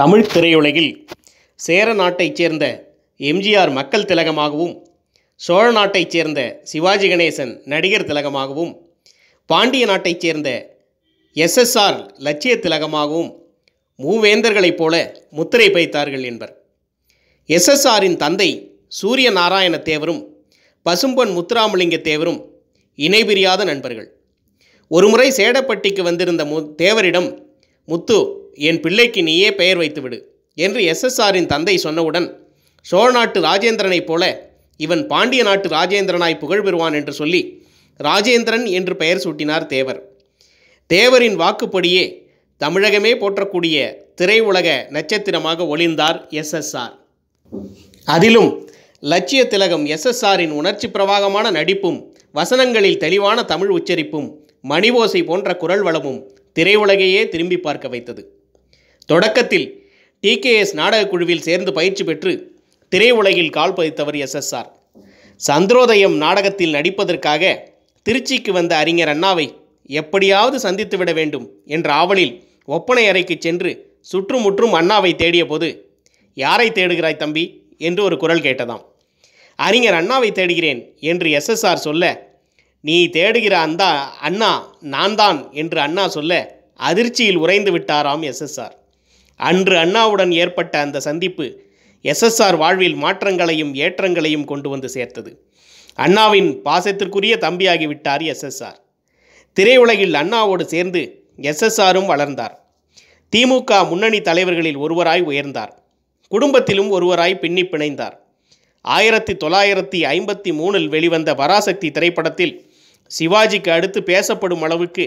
தமிழ் திரையுலகில் சேர நாட்டைச் சேர்ந்த எம்ஜிஆர் மக்கள் திலகமாகவும் சோழ நாட்டைச் சேர்ந்த சிவாஜி கணேசன் நடிகர் திலகமாகவும் பாண்டிய நாட்டைச் சேர்ந்த எஸ்எஸ்ஆர் லட்சிய திலகமாகவும் மூவேந்தர்களைப் போல முத்திரை பைத்தார்கள் என்பர் எஸ்எஸ்ஆரின் தந்தை சூரிய நாராயண தேவரும் பசும்பொன் முத்துராமலிங்க தேவரும் இணைபிரியாத நண்பர்கள் ஒருமுறை சேடப்பட்டிக்கு வந்திருந்த மு தேவரிடம் முத்து என் பிள்ளைக்கு நீயே பெயர் வைத்துவிடு என்று எஸ்எஸ்ஆரின் தந்தை சொன்னவுடன் சோழ நாட்டு ராஜேந்திரனைப் போல இவன் பாண்டிய நாட்டு ராஜேந்திரனாய் புகழ் பெறுவான் என்று சொல்லி ராஜேந்திரன் என்று பெயர் சூட்டினார் தேவர் தேவரின் வாக்குப்படியே தமிழகமே போற்றக்கூடிய திரையுலக நட்சத்திரமாக ஒளிந்தார் எஸ்எஸ்ஆர் அதிலும் லட்சிய திலகம் எஸ்எஸ்ஆரின் உணர்ச்சி பிரவாகமான நடிப்பும் வசனங்களில் தெளிவான தமிழ் உச்சரிப்பும் மணிவோசை போன்ற குரல் வளமும் திரையுலகையே திரும்பி பார்க்க வைத்தது தொடக்கத்தில் டிகேஎஸ் நாடகக் குழுவில் சேர்ந்து பயிற்சி பெற்று திரையுலகில் கால் பதித்தவர் எஸ்எஸ்ஆர் சந்திரோதயம் நாடகத்தில் நடிப்பதற்காக திருச்சிக்கு வந்த அறிஞர் அண்ணாவை எப்படியாவது சந்தித்து விட வேண்டும் என்ற ஆவலில் ஒப்பனை அறைக்கு சென்று சுற்றுமுற்றும் அண்ணாவை தேடிய போது யாரை தேடுகிறாய் தம்பி என்று ஒரு குரல் கேட்டதாம் அறிஞர் அண்ணாவை தேடுகிறேன் என்று எஸ்எஸ்ஆர் சொல்ல நீ தேடுகிற அந்த அண்ணா நான் தான் என்று அண்ணா சொல்ல அதிர்ச்சியில் உறைந்து விட்டாராம் எஸ்எஸ்ஆர் அன்று அண்ணாவுடன் ஏற்பட்ட அந்த சந்திப்பு எஸ்எஸ்ஆர் வாழ்வில் மாற்றங்களையும் ஏற்றங்களையும் கொண்டு வந்து சேர்த்தது அண்ணாவின் பாசத்திற்குரிய தம்பியாகிவிட்டார் எஸ்எஸ்ஆர் திரையுலகில் அண்ணாவோடு சேர்ந்து எஸ்எஸ்ஆரும் வளர்ந்தார் திமுக முன்னணி தலைவர்களில் ஒருவராய் உயர்ந்தார் குடும்பத்திலும் ஒருவராய் பின்னி பிணைந்தார் ஆயிரத்தி தொள்ளாயிரத்தி ஐம்பத்தி மூணில் வெளிவந்த வராசக்தி திரைப்படத்தில் சிவாஜிக்கு அடுத்து பேசப்படும் அளவுக்கு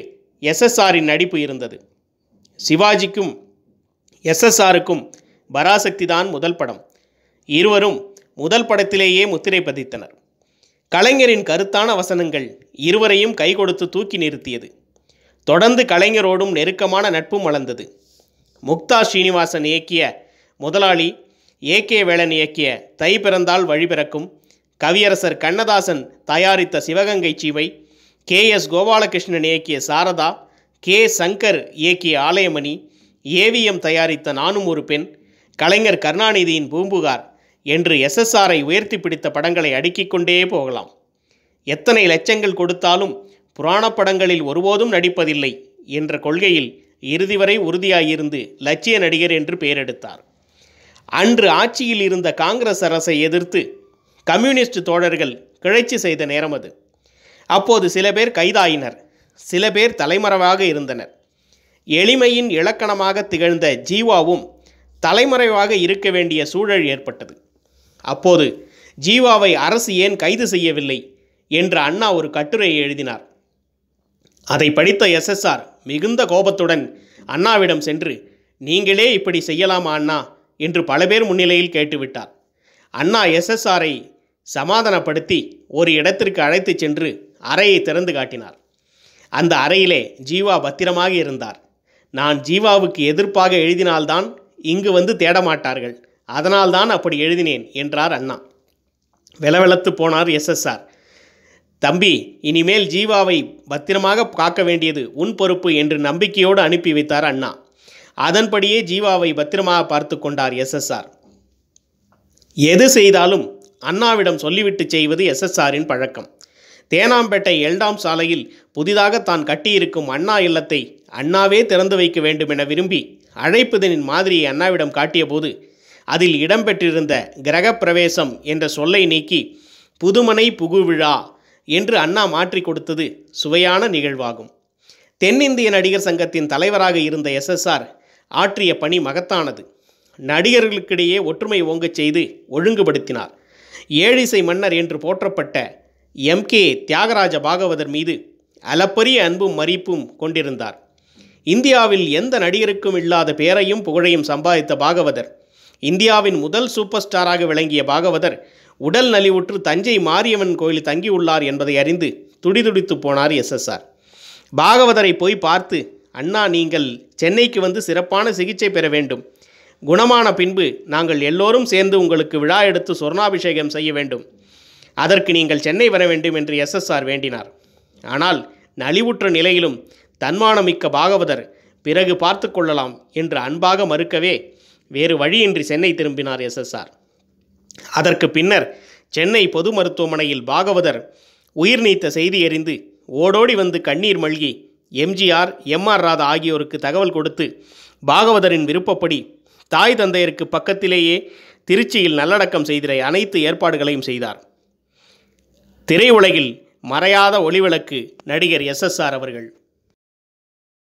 எஸ்எஸ்ஆரின் நடிப்பு இருந்தது சிவாஜிக்கும் எஸ்எஸ்ஆருக்கும் பராசக்தி தான் முதல் படம் இருவரும் முதல் படத்திலேயே முத்திரை பதித்தனர் கலைஞரின் கருத்தான வசனங்கள் இருவரையும் கை கொடுத்து தூக்கி நிறுத்தியது தொடர்ந்து கலைஞரோடும் நெருக்கமான நட்பும் வளர்ந்தது முக்தா ஸ்ரீனிவாசன் இயக்கிய முதலாளி ஏ கே வேளன் இயக்கிய தை பிறந்தால் வழிபிறக்கும் கவியரசர் கண்ணதாசன் தயாரித்த சிவகங்கை சீவை கே எஸ் கோபாலகிருஷ்ணன் இயக்கிய சாரதா கே சங்கர் இயக்கிய ஆலயமணி ஏவிஎம் தயாரித்த நானும் ஒரு பெண் கலைஞர் கருணாநிதியின் பூம்புகார் என்று எஸ்எஸ்ஆரை உயர்த்தி பிடித்த படங்களை அடுக்கிக் கொண்டே போகலாம் எத்தனை லட்சங்கள் கொடுத்தாலும் புராண படங்களில் ஒருபோதும் நடிப்பதில்லை என்ற கொள்கையில் இறுதி வரை உறுதியாயிருந்து லட்சிய நடிகர் என்று பெயரெடுத்தார் அன்று ஆட்சியில் இருந்த காங்கிரஸ் அரசை எதிர்த்து கம்யூனிஸ்ட் தோழர்கள் கிளர்ச்சி செய்த நேரம் அது அப்போது சில பேர் கைதாயினர் சில பேர் தலைமறைவாக இருந்தனர் எளிமையின் இலக்கணமாக திகழ்ந்த ஜீவாவும் தலைமறைவாக இருக்க வேண்டிய சூழல் ஏற்பட்டது அப்போது ஜீவாவை அரசு ஏன் கைது செய்யவில்லை என்று அண்ணா ஒரு கட்டுரையை எழுதினார் அதை படித்த எஸ்எஸ்ஆர் மிகுந்த கோபத்துடன் அண்ணாவிடம் சென்று நீங்களே இப்படி செய்யலாமா அண்ணா என்று பல பேர் முன்னிலையில் கேட்டுவிட்டார் அண்ணா எஸ்எஸ்ஆரை சமாதானப்படுத்தி ஒரு இடத்திற்கு அழைத்துச் சென்று அறையை திறந்து காட்டினார் அந்த அறையிலே ஜீவா பத்திரமாக இருந்தார் நான் ஜீவாவுக்கு எதிர்ப்பாக எழுதினால்தான் இங்கு வந்து தேடமாட்டார்கள் அதனால்தான் அப்படி எழுதினேன் என்றார் அண்ணா வெலவெலத்து போனார் எஸ்எஸ்ஆர் தம்பி இனிமேல் ஜீவாவை பத்திரமாக காக்க வேண்டியது உன் பொறுப்பு என்று நம்பிக்கையோடு அனுப்பி வைத்தார் அண்ணா அதன்படியே ஜீவாவை பத்திரமாக பார்த்து கொண்டார் எஸ்எஸ்ஆர் எது செய்தாலும் அண்ணாவிடம் சொல்லிவிட்டு செய்வது எஸ்எஸ்ஆரின் பழக்கம் தேனாம்பேட்டை எல்டாம் சாலையில் புதிதாக தான் கட்டியிருக்கும் அண்ணா இல்லத்தை அண்ணாவே திறந்து வைக்க வேண்டும் என விரும்பி அழைப்புதனின் மாதிரியை அண்ணாவிடம் காட்டியபோது அதில் இடம்பெற்றிருந்த கிரகப்பிரவேசம் என்ற சொல்லை நீக்கி புதுமனை புகுவிழா என்று அண்ணா மாற்றி கொடுத்தது சுவையான நிகழ்வாகும் தென்னிந்திய நடிகர் சங்கத்தின் தலைவராக இருந்த எஸ்எஸ்ஆர் ஆற்றிய பணி மகத்தானது நடிகர்களுக்கிடையே ஒற்றுமை ஓங்கச் செய்து ஒழுங்குபடுத்தினார் ஏழிசை மன்னர் என்று போற்றப்பட்ட எம் கே தியாகராஜ பாகவதர் மீது அளப்பரிய அன்பும் மறிப்பும் கொண்டிருந்தார் இந்தியாவில் எந்த நடிகருக்கும் இல்லாத பேரையும் புகழையும் சம்பாதித்த பாகவதர் இந்தியாவின் முதல் சூப்பர் ஸ்டாராக விளங்கிய பாகவதர் உடல் நலிவுற்று தஞ்சை மாரியம்மன் கோயில் தங்கியுள்ளார் என்பதை அறிந்து துடிதுடித்து போனார் எஸ்எஸ்ஆர் பாகவதரை போய் பார்த்து அண்ணா நீங்கள் சென்னைக்கு வந்து சிறப்பான சிகிச்சை பெற வேண்டும் குணமான பின்பு நாங்கள் எல்லோரும் சேர்ந்து உங்களுக்கு விழா எடுத்து சொர்ணாபிஷேகம் செய்ய வேண்டும் அதற்கு நீங்கள் சென்னை வர வேண்டும் என்று எஸ்எஸ்ஆர் வேண்டினார் ஆனால் நலிவுற்ற நிலையிலும் தன்மானமிக்க பாகவதர் பிறகு பார்த்து கொள்ளலாம் என்று அன்பாக மறுக்கவே வேறு வழியின்றி சென்னை திரும்பினார் எஸ்எஸ்ஆர் அதற்கு பின்னர் சென்னை பொது மருத்துவமனையில் பாகவதர் உயிர் நீத்த செய்தி எறிந்து ஓடோடி வந்து கண்ணீர் மல்கி எம்ஜிஆர் எம்ஆர் ராதா ஆகியோருக்கு தகவல் கொடுத்து பாகவதரின் விருப்பப்படி தாய் தந்தையருக்கு பக்கத்திலேயே திருச்சியில் நல்லடக்கம் செய்கிற அனைத்து ஏற்பாடுகளையும் செய்தார் திரையுலகில் மறையாத ஒளிவிளக்கு நடிகர் எஸ்எஸ்ஆர் அவர்கள்